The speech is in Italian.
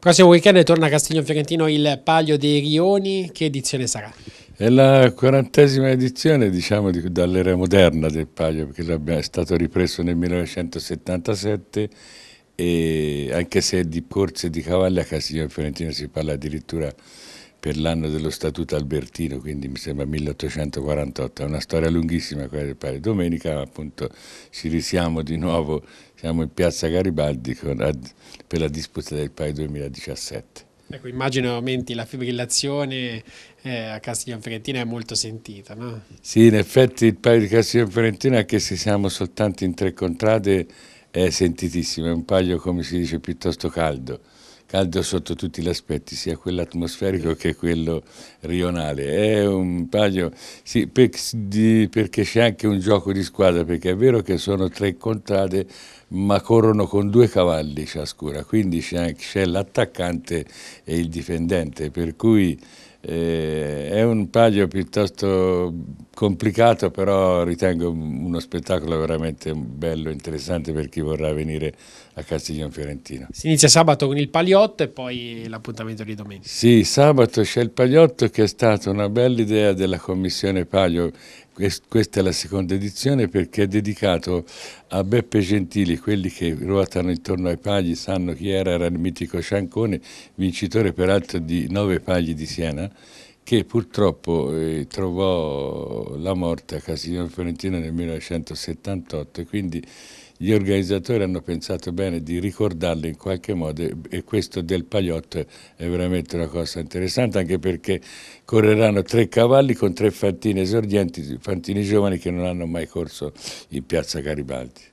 Prossimo weekend torna a Castiglione Fiorentino il Palio dei Rioni, che edizione sarà? È la quarantesima edizione diciamo dall'era moderna del Palio perché è stato ripreso nel 1977 e anche se di corse di cavalli a Castiglione Fiorentino si parla addirittura per l'anno dello Statuto Albertino, quindi mi sembra 1848, è una storia lunghissima quella del Pare. Domenica appunto ci risiamo di nuovo, siamo in piazza Garibaldi con, per la disputa del Pare 2017. Ecco, immagino aumenti la fibrillazione eh, a Castiglione Fiorentina è molto sentita, no? Sì, in effetti il Pare di Castiglione Fiorentina, anche se siamo soltanto in tre contrade, è sentitissimo, è un paio come si dice piuttosto caldo caldo sotto tutti gli aspetti, sia quello atmosferico che quello rionale. È un paio, sì, per, di, perché c'è anche un gioco di squadra, perché è vero che sono tre contrade, ma corrono con due cavalli ciascuna, quindi c'è l'attaccante e il difendente, per cui eh, è un paglio piuttosto complicato, però ritengo uno spettacolo veramente bello e interessante per chi vorrà venire a Castiglione Fiorentino. Si inizia sabato con il pagliotto e poi l'appuntamento di domenica. Sì, sabato c'è il pagliotto che è stata una bella idea della commissione Paglio questa è la seconda edizione perché è dedicato a Beppe Gentili, quelli che ruotano intorno ai pagli sanno chi era, era il mitico Ciancone, vincitore peraltro di nove pagli di Siena, che purtroppo eh, trovò la morte a Casino Fiorentino nel 1978 e quindi gli organizzatori hanno pensato bene di ricordarle in qualche modo e questo del Pagliotto è veramente una cosa interessante anche perché correranno tre cavalli con tre fantini esordienti, fantini giovani che non hanno mai corso in piazza Garibaldi.